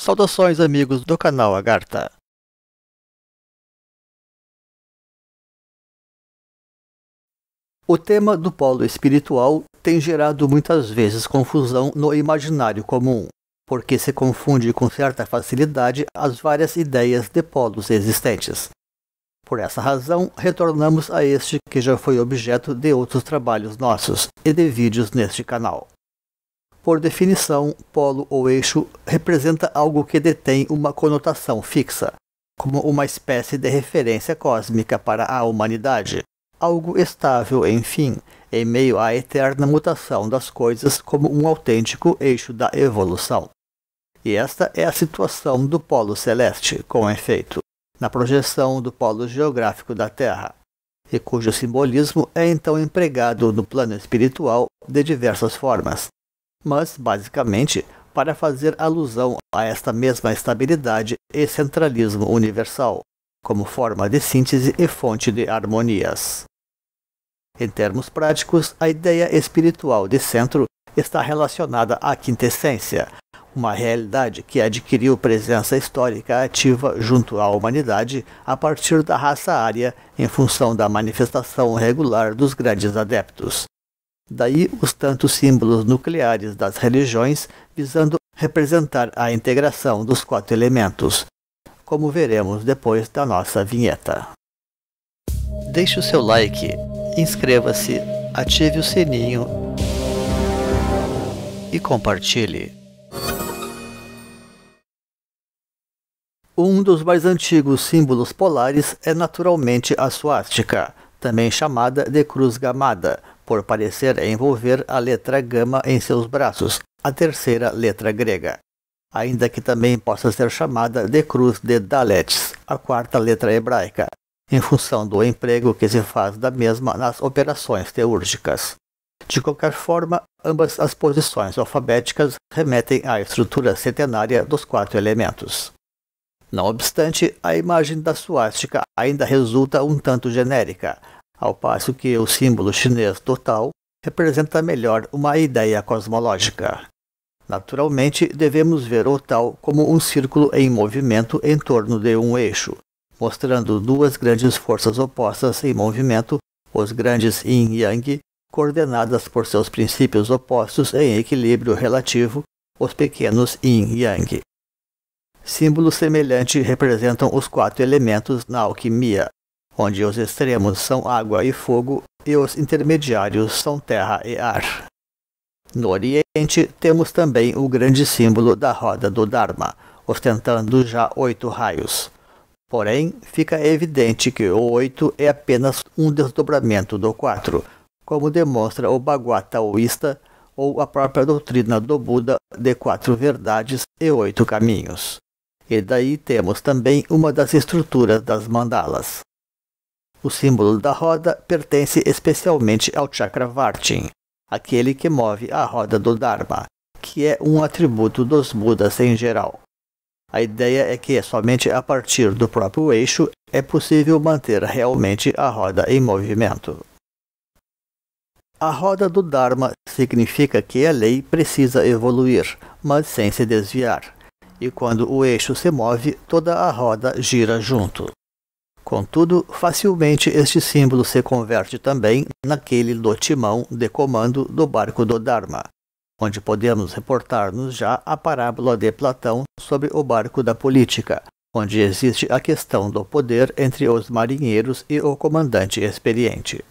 Saudações amigos do canal Agartha. O tema do polo espiritual tem gerado muitas vezes confusão no imaginário comum, porque se confunde com certa facilidade as várias ideias de polos existentes. Por essa razão, retornamos a este que já foi objeto de outros trabalhos nossos e de vídeos neste canal. Por definição, polo ou eixo representa algo que detém uma conotação fixa, como uma espécie de referência cósmica para a humanidade, algo estável, enfim, em meio à eterna mutação das coisas como um autêntico eixo da evolução. E esta é a situação do polo celeste, com efeito, na projeção do polo geográfico da Terra, e cujo simbolismo é então empregado no plano espiritual de diversas formas, mas basicamente para fazer alusão a esta mesma estabilidade e centralismo universal, como forma de síntese e fonte de harmonias. Em termos práticos, a ideia espiritual de centro está relacionada à quintessência, uma realidade que adquiriu presença histórica ativa junto à humanidade a partir da raça ária em função da manifestação regular dos grandes adeptos, Daí os tantos símbolos nucleares das religiões visando representar a integração dos quatro elementos, como veremos depois da nossa vinheta. Deixe o seu like, inscreva-se, ative o sininho e compartilhe. Um dos mais antigos símbolos polares é naturalmente a suástica, também chamada de cruz gamada, por parecer envolver a letra gama em seus braços, a terceira letra grega. Ainda que também possa ser chamada de cruz de daletes, a quarta letra hebraica, em função do emprego que se faz da mesma nas operações teúrgicas. De qualquer forma, ambas as posições alfabéticas remetem à estrutura centenária dos quatro elementos. Não obstante, a imagem da suástica ainda resulta um tanto genérica, ao passo que o símbolo chinês total representa melhor uma ideia cosmológica. Naturalmente, devemos ver o tal como um círculo em movimento em torno de um eixo, mostrando duas grandes forças opostas em movimento, os grandes yin e yang, coordenadas por seus princípios opostos em equilíbrio relativo, os pequenos yin e yang. Símbolo semelhante representam os quatro elementos na alquimia, onde os extremos são água e fogo e os intermediários são terra e ar. No Oriente, temos também o grande símbolo da roda do Dharma, ostentando já oito raios. Porém, fica evidente que o oito é apenas um desdobramento do quatro, como demonstra o Bhagavad Taoísta ou a própria doutrina do Buda de quatro verdades e oito caminhos. E daí temos também uma das estruturas das mandalas. O símbolo da roda pertence especialmente ao Chakravartin, aquele que move a roda do Dharma, que é um atributo dos Budas em geral. A ideia é que somente a partir do próprio eixo é possível manter realmente a roda em movimento. A roda do Dharma significa que a lei precisa evoluir, mas sem se desviar. E quando o eixo se move, toda a roda gira junto. Contudo, facilmente este símbolo se converte também naquele do timão de comando do barco do Dharma, onde podemos reportar-nos já à parábola de Platão sobre o barco da política, onde existe a questão do poder entre os marinheiros e o comandante experiente.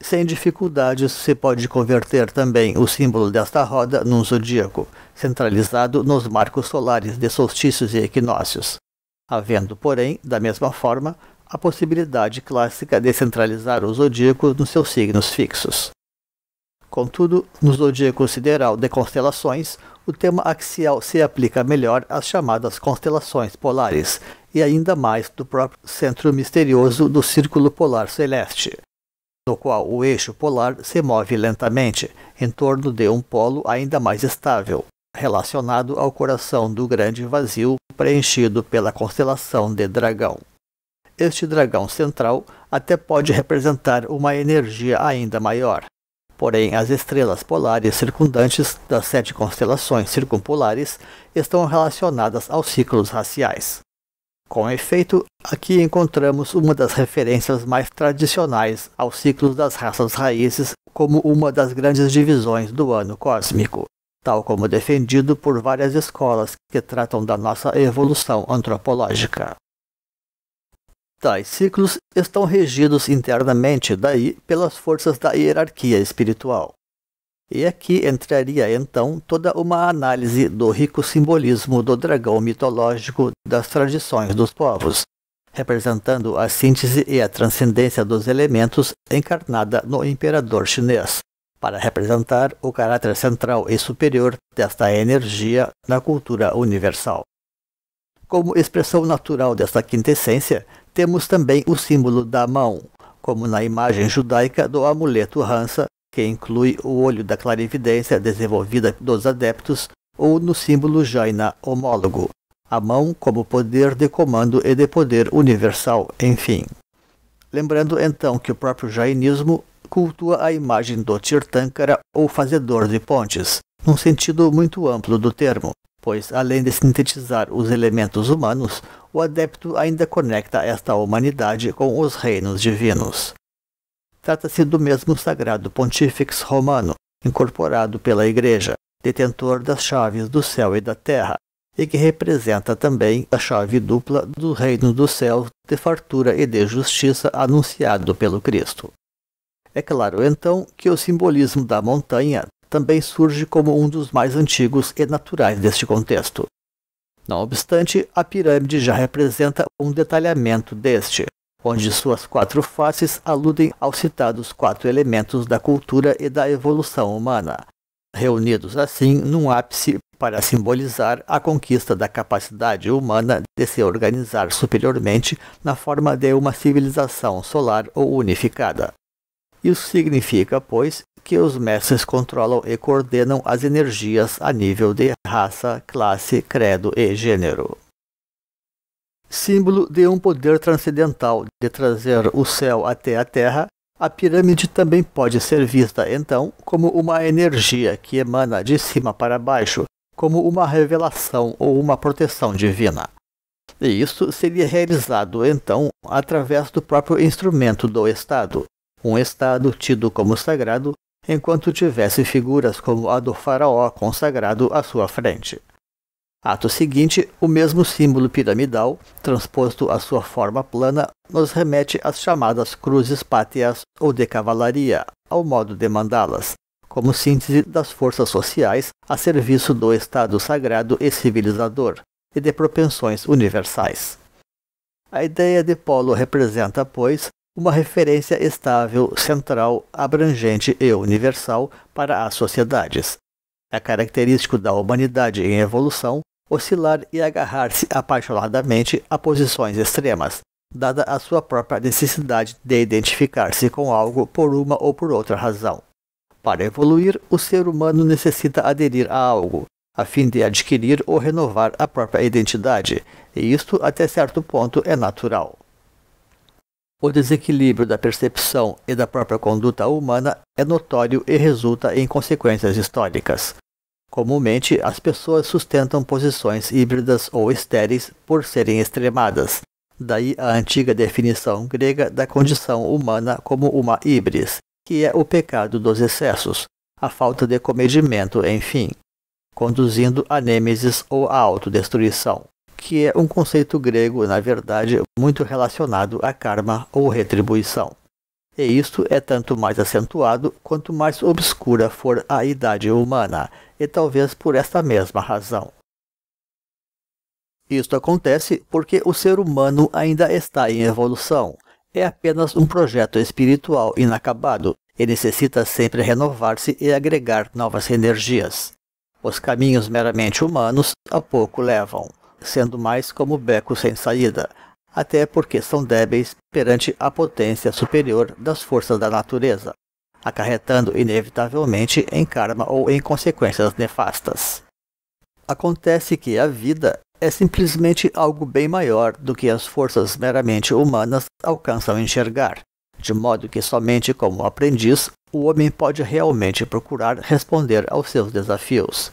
Sem dificuldades, se pode converter também o símbolo desta roda num zodíaco, centralizado nos marcos solares de solstícios e equinócios, havendo, porém, da mesma forma, a possibilidade clássica de centralizar o zodíaco nos seus signos fixos. Contudo, no zodíaco sideral de constelações, o tema axial se aplica melhor às chamadas constelações polares, e ainda mais do próprio centro misterioso do Círculo Polar Celeste, no qual o eixo polar se move lentamente, em torno de um polo ainda mais estável, relacionado ao coração do grande vazio preenchido pela constelação de Dragão. Este dragão central até pode representar uma energia ainda maior. Porém, as estrelas polares circundantes das sete constelações circumpolares estão relacionadas aos ciclos raciais. Com efeito, aqui encontramos uma das referências mais tradicionais aos ciclos das raças raízes como uma das grandes divisões do ano cósmico tal como defendido por várias escolas que tratam da nossa evolução antropológica. Tais ciclos estão regidos internamente daí pelas forças da hierarquia espiritual. E aqui entraria então toda uma análise do rico simbolismo do dragão mitológico das tradições dos povos, representando a síntese e a transcendência dos elementos encarnada no imperador chinês, para representar o caráter central e superior desta energia na cultura universal. Como expressão natural desta quintessência, temos também o símbolo da mão, como na imagem judaica do amuleto Hansa, que inclui o olho da clarividência desenvolvida dos adeptos, ou no símbolo Jaina homólogo, a mão como poder de comando e de poder universal, enfim. Lembrando então que o próprio jainismo cultua a imagem do Tirtankara ou fazedor de pontes, num sentido muito amplo do termo, pois além de sintetizar os elementos humanos, o adepto ainda conecta esta humanidade com os reinos divinos. Trata-se do mesmo sagrado pontífex romano, incorporado pela Igreja, detentor das chaves do céu e da terra, e que representa também a chave dupla do reino do céu de fartura e de justiça anunciado pelo Cristo. É claro, então, que o simbolismo da montanha também surge como um dos mais antigos e naturais deste contexto. Não obstante, a pirâmide já representa um detalhamento deste, onde suas quatro faces aludem aos citados quatro elementos da cultura e da evolução humana, reunidos assim num ápice para simbolizar a conquista da capacidade humana de se organizar superiormente na forma de uma civilização solar ou unificada. Isso significa, pois, que os mestres controlam e coordenam as energias a nível de raça, classe, credo e gênero. Símbolo de um poder transcendental de trazer o céu até a terra, a pirâmide também pode ser vista, então, como uma energia que emana de cima para baixo, como uma revelação ou uma proteção divina. E isso seria realizado, então, através do próprio instrumento do Estado, um estado tido como sagrado, enquanto tivesse figuras como a do faraó consagrado à sua frente. Ato seguinte, o mesmo símbolo piramidal, transposto à sua forma plana, nos remete às chamadas cruzes pátias ou de cavalaria, ao modo de mandá-las, como síntese das forças sociais a serviço do Estado sagrado e civilizador, e de propensões universais. A ideia de polo representa, pois, uma referência estável, central, abrangente e universal para as sociedades. É característico da humanidade em evolução oscilar e agarrar-se apaixonadamente a posições extremas, dada a sua própria necessidade de identificar-se com algo por uma ou por outra razão. Para evoluir, o ser humano necessita aderir a algo, a fim de adquirir ou renovar a própria identidade, e isto até certo ponto é natural. O desequilíbrio da percepção e da própria conduta humana é notório e resulta em consequências históricas. Comumente, as pessoas sustentam posições híbridas ou estéreis por serem extremadas. Daí a antiga definição grega da condição humana como uma híbris, que é o pecado dos excessos, a falta de comedimento, enfim, conduzindo a nêmesis ou à autodestruição que é um conceito grego, na verdade, muito relacionado a karma ou retribuição. E isto é tanto mais acentuado quanto mais obscura for a idade humana, e talvez por esta mesma razão. Isto acontece porque o ser humano ainda está em evolução. É apenas um projeto espiritual inacabado e necessita sempre renovar-se e agregar novas energias. Os caminhos meramente humanos a pouco levam sendo mais como beco sem saída, até porque são débeis perante a potência superior das forças da natureza, acarretando inevitavelmente em karma ou em consequências nefastas. Acontece que a vida é simplesmente algo bem maior do que as forças meramente humanas alcançam enxergar, de modo que somente como aprendiz o homem pode realmente procurar responder aos seus desafios.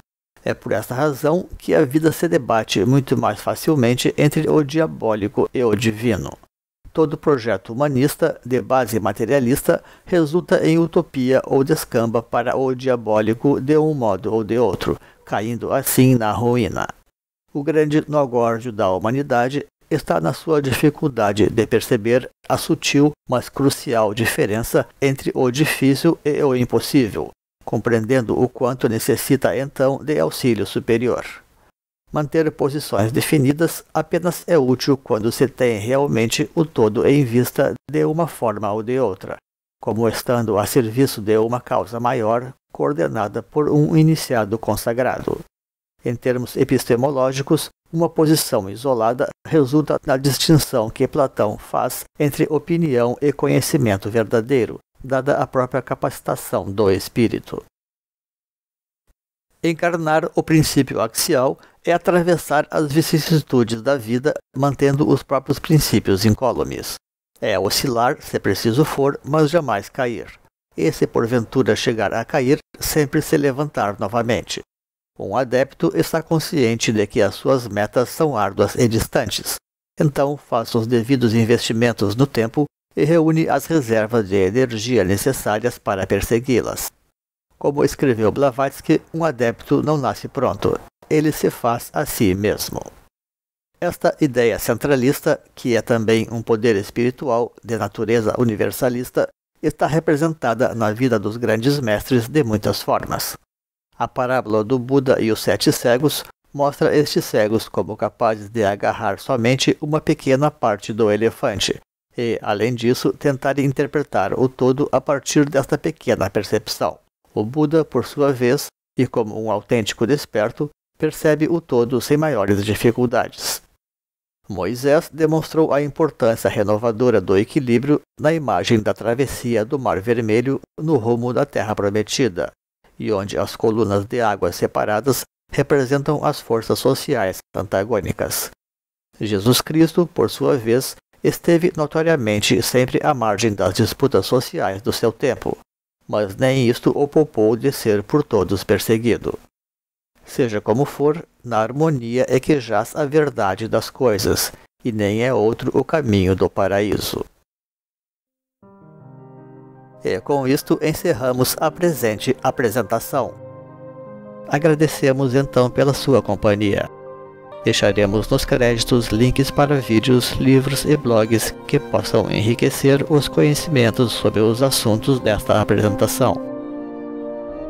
É por essa razão que a vida se debate muito mais facilmente entre o diabólico e o divino. Todo projeto humanista, de base materialista, resulta em utopia ou descamba para o diabólico de um modo ou de outro, caindo assim na ruína. O grande nogórdio da humanidade está na sua dificuldade de perceber a sutil, mas crucial diferença entre o difícil e o impossível, compreendendo o quanto necessita então de auxílio superior. Manter posições definidas apenas é útil quando se tem realmente o todo em vista de uma forma ou de outra, como estando a serviço de uma causa maior coordenada por um iniciado consagrado. Em termos epistemológicos, uma posição isolada resulta na distinção que Platão faz entre opinião e conhecimento verdadeiro, dada a própria capacitação do espírito. Encarnar o princípio axial é atravessar as vicissitudes da vida mantendo os próprios princípios incólumes. É oscilar, se preciso for, mas jamais cair. E se porventura chegar a cair, sempre se levantar novamente. Um adepto está consciente de que as suas metas são árduas e distantes. Então faça os devidos investimentos no tempo e reúne as reservas de energia necessárias para persegui-las. Como escreveu Blavatsky, um adepto não nasce pronto, ele se faz a si mesmo. Esta ideia centralista, que é também um poder espiritual de natureza universalista, está representada na vida dos grandes mestres de muitas formas. A parábola do Buda e os sete cegos mostra estes cegos como capazes de agarrar somente uma pequena parte do elefante, e, além disso, tentar interpretar o todo a partir desta pequena percepção. O Buda, por sua vez, e como um autêntico desperto, percebe o todo sem maiores dificuldades. Moisés demonstrou a importância renovadora do equilíbrio na imagem da travessia do Mar Vermelho no rumo da Terra Prometida, e onde as colunas de água separadas representam as forças sociais antagônicas. Jesus Cristo, por sua vez, esteve notoriamente sempre à margem das disputas sociais do seu tempo, mas nem isto o poupou de ser por todos perseguido. Seja como for, na harmonia é que jaz a verdade das coisas, e nem é outro o caminho do paraíso. E com isto encerramos a presente apresentação. Agradecemos então pela sua companhia. Deixaremos nos créditos links para vídeos, livros e blogs que possam enriquecer os conhecimentos sobre os assuntos desta apresentação.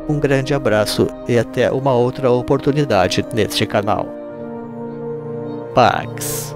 Um grande abraço e até uma outra oportunidade neste canal. Pax